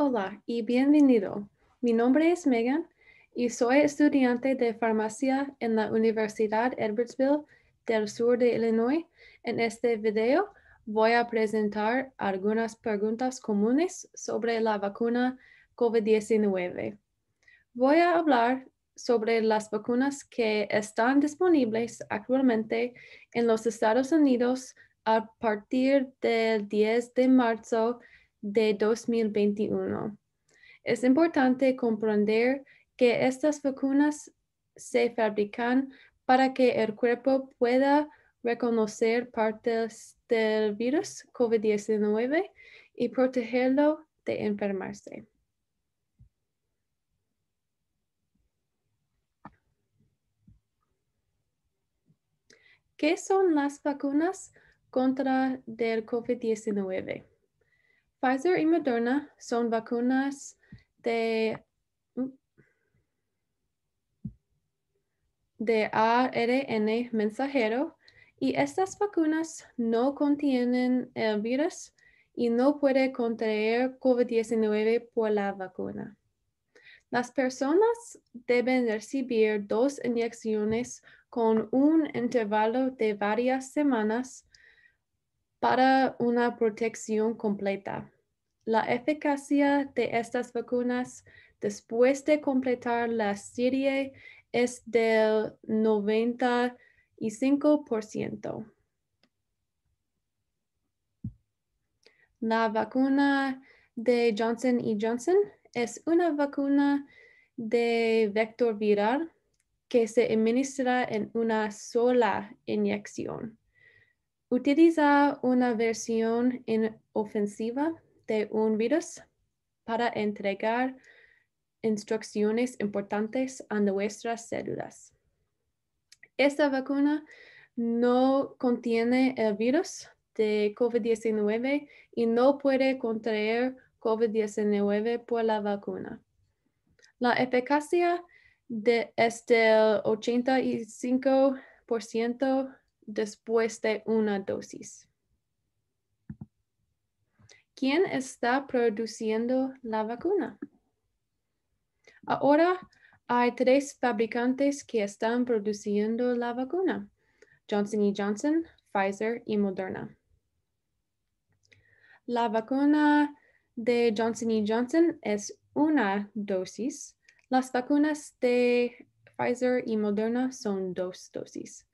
Hola y bienvenido. Mi nombre es Megan y soy estudiante de farmacia en la Universidad Edwardsville del Sur de Illinois. En este video voy a presentar algunas preguntas comunes sobre la vacuna COVID-19. Voy a hablar sobre las vacunas que están disponibles actualmente en los Estados Unidos a partir del 10 de marzo de 2021. Es importante comprender que estas vacunas se fabrican para que el cuerpo pueda reconocer partes del virus COVID-19 y protegerlo de enfermarse. ¿Qué son las vacunas contra el COVID-19? Pfizer y Moderna son vacunas de, mm, de ARN mensajero y estas vacunas no contienen el virus y no puede contraer COVID-19 por la vacuna. Las personas deben recibir dos inyecciones con un intervalo de varias semanas para una protección completa. La eficacia de estas vacunas después de completar la serie es del 95%. La vacuna de Johnson y Johnson es una vacuna de vector viral que se administra en una sola inyección utiliza una versión inofensiva de un virus para entregar instrucciones importantes a nuestras células. Esta vacuna no contiene el virus de COVID-19 y no puede contraer COVID-19 por la vacuna. La eficacia de, es del 85% después de una dosis. ¿Quién está produciendo la vacuna? Ahora hay tres fabricantes que están produciendo la vacuna, Johnson Johnson, Pfizer y Moderna. La vacuna de Johnson Johnson es una dosis. Las vacunas de Pfizer y Moderna son dos dosis.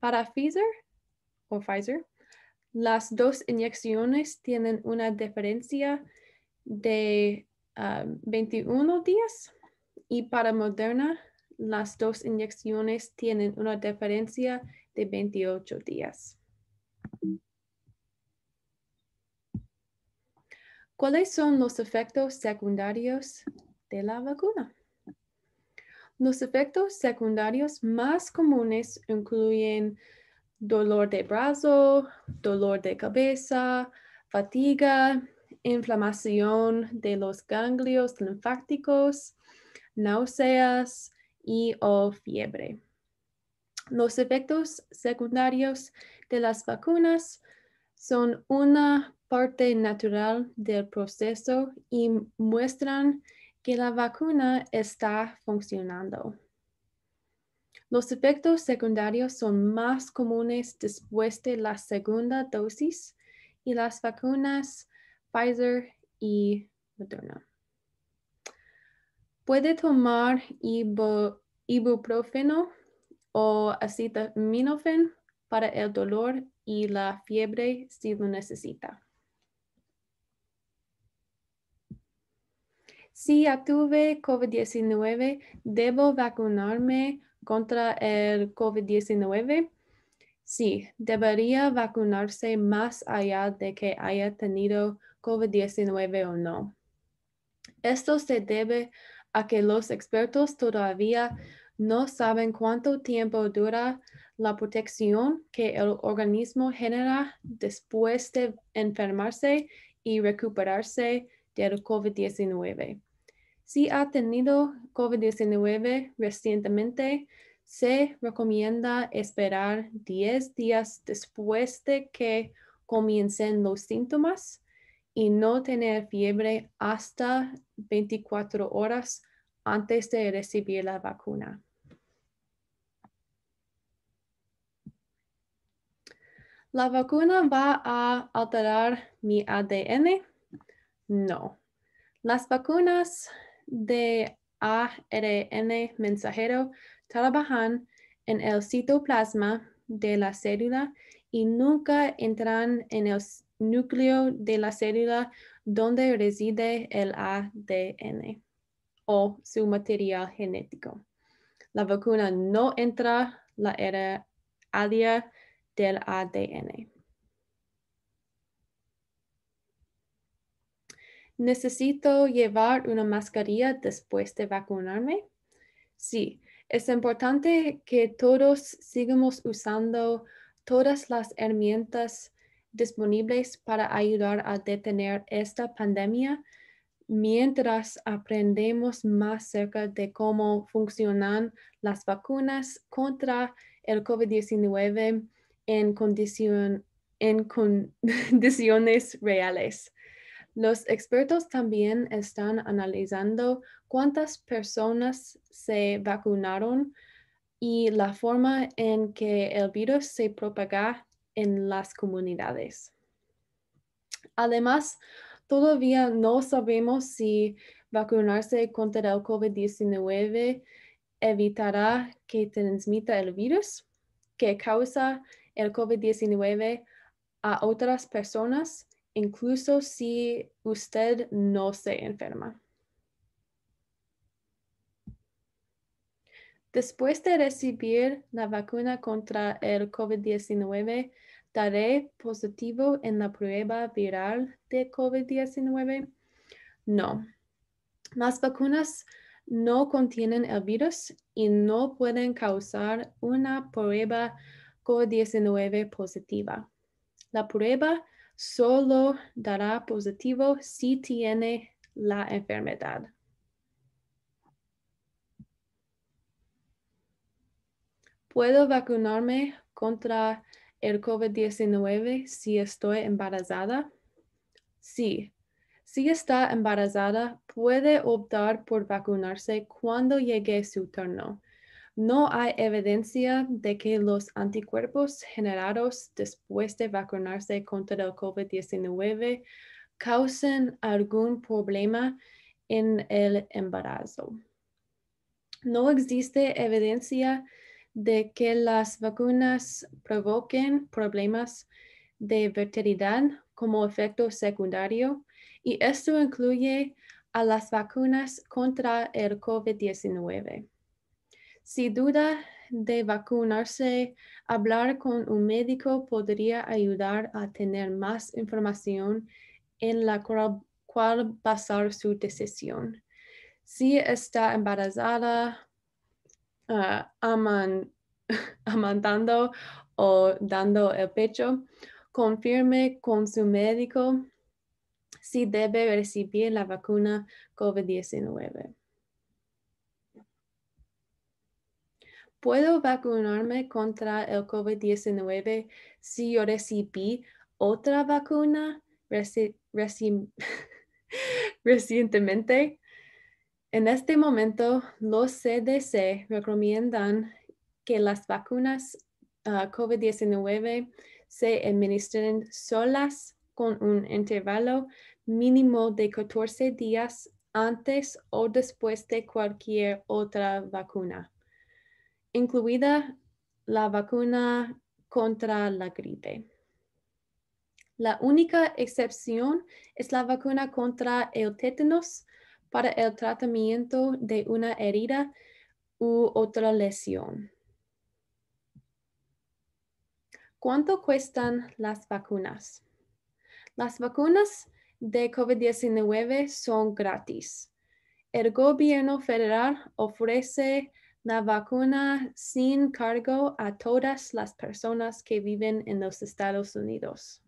Para Pfizer o Pfizer, las dos inyecciones tienen una diferencia de 21 ah, días y para Moderna las dos inyecciones tienen una diferencia de 28 días. ¿Cuáles son los efectos secundarios de la vacuna? Los efectos secundarios más comunes incluyen dolor de brazo, dolor de cabeza, fatiga, inflamación de los ganglios linfáticos, náuseas y o fiebre. Los efectos secundarios de las vacunas son una parte natural del proceso y muestran que la vacuna está funcionando. Los efectos secundarios son más comunes después de la segunda dosis y las vacunas Pfizer y Moderna. Puede tomar ibuprofeno o acetaminofen para el dolor y la fiebre si lo necesita. Si tuve COVID-19, ¿debo vacunarme contra el COVID-19? Sí, debería vacunarse más allá de que haya tenido COVID-19 o no. Esto se debe a que los expertos todavía no saben cuánto tiempo dura la protección que el organismo genera después de enfermarse y recuperarse del COVID-19. Si ha tenido COVID-19 recientemente, se recomienda esperar 10 días después de que comiencen los síntomas y no tener fiebre hasta 24 horas antes de recibir la vacuna. ¿La vacuna va a alterar mi ADN? No. Las vacunas de ARN mensajero trabajan en el citoplasma de la célula y nunca entran en el núcleo de la célula donde reside el ADN o su material genético. La vacuna no entra la área del ADN. ¿Necesito llevar una mascarilla después de vacunarme? Sí, es importante que todos sigamos usando todas las herramientas disponibles para ayudar a detener esta pandemia mientras aprendemos más cerca de cómo funcionan las vacunas contra el COVID-19 en condiciones reales. Los expertos también están analizando cuántas personas se vacunaron y la forma en que el virus se propaga en las comunidades. Además, todavía no sabemos si vacunarse contra el COVID-19 evitará que transmita el virus que causa el COVID-19 a otras personas incluso si usted no se enferma. Después de recibir la vacuna contra el COVID-19, ¿daré positivo en la prueba viral de COVID-19? No. Las vacunas no contienen el virus y no pueden causar una prueba COVID-19 positiva. La prueba solo dará positivo si tiene la enfermedad. ¿Puedo vacunarme contra el COVID-19 si estoy embarazada? Sí. Si está embarazada, puede optar por vacunarse cuando llegue su turno no hay evidencia de que los anticuerpos generados después de vacunarse contra el COVID-19 causen algún problema en el embarazo. No existe evidencia de que las vacunas provoquen problemas de fertilidad como efecto secundario y esto incluye a las vacunas contra el COVID-19. Si duda de vacunarse, hablar con un médico podría ayudar a tener más información en la cual, basar su decisión. Si está embarazada, ah, amantando o dando el pecho, confirme con su médico si debe recibir la vacuna COVID-19. ¿Puedo vacunarme contra el COVID-19 si yo recibí otra vacuna recientemente? En este momento, los CDC recomiendan que las vacunas ah, COVID-19 se administren solas con un intervalo mínimo de 14 días antes o después de cualquier otra vacuna incluida la vacuna contra la gripe. La única excepción es la vacuna contra el tétanos para el tratamiento de una herida u otra lesión. ¿Cuánto cuestan las vacunas? Las vacunas de COVID-19 son gratis. El gobierno federal ofrece la vacuna sin cargo a todas las personas que viven en los Estados Unidos.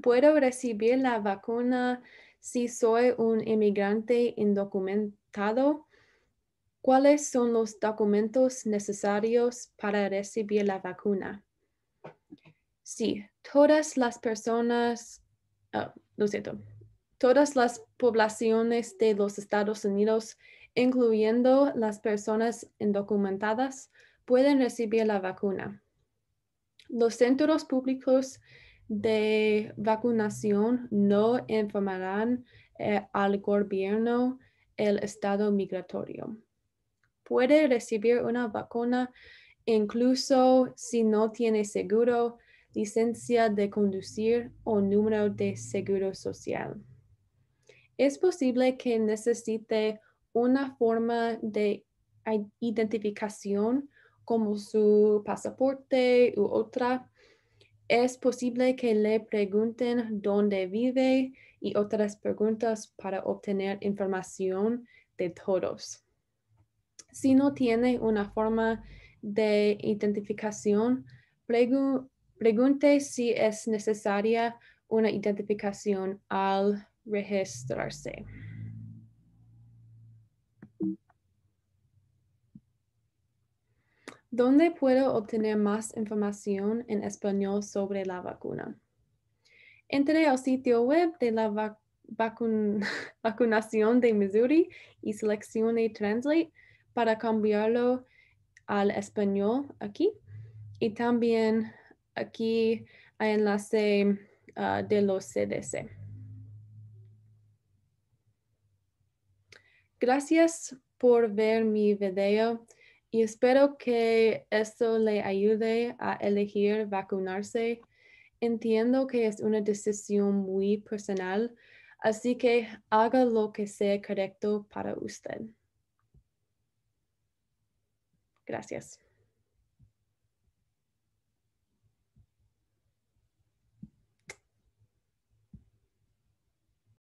¿Puedo recibir la vacuna si soy un inmigrante indocumentado? ¿Cuáles son los documentos necesarios para recibir la vacuna? Sí, todas las personas, ah, lo siento, todas las poblaciones de los Estados Unidos, incluyendo las personas indocumentadas, pueden recibir la vacuna. Los centros públicos de vacunación no informarán eh, al gobierno el estado migratorio. Puede recibir una vacuna incluso si no tiene seguro, licencia de conducir o número de seguro social es posible que necesite una forma de identificación como su pasaporte u otra. Es posible que le pregunten dónde vive y otras preguntas para obtener información de todos. Si no tiene una forma de identificación, pregunte si es necesaria una identificación al registrarse. ¿Dónde puedo obtener más información en español sobre la vacuna? Entré al sitio web de la vacunación de Missouri y seleccioné Translate para cambiarlo al español aquí. Y también aquí hay enlace ah, de los CDC. Gracias por ver mi video y espero que esto le ayude a elegir vacunarse. Entiendo que es una decisión muy personal, así que haga lo que sea correcto para usted. Gracias.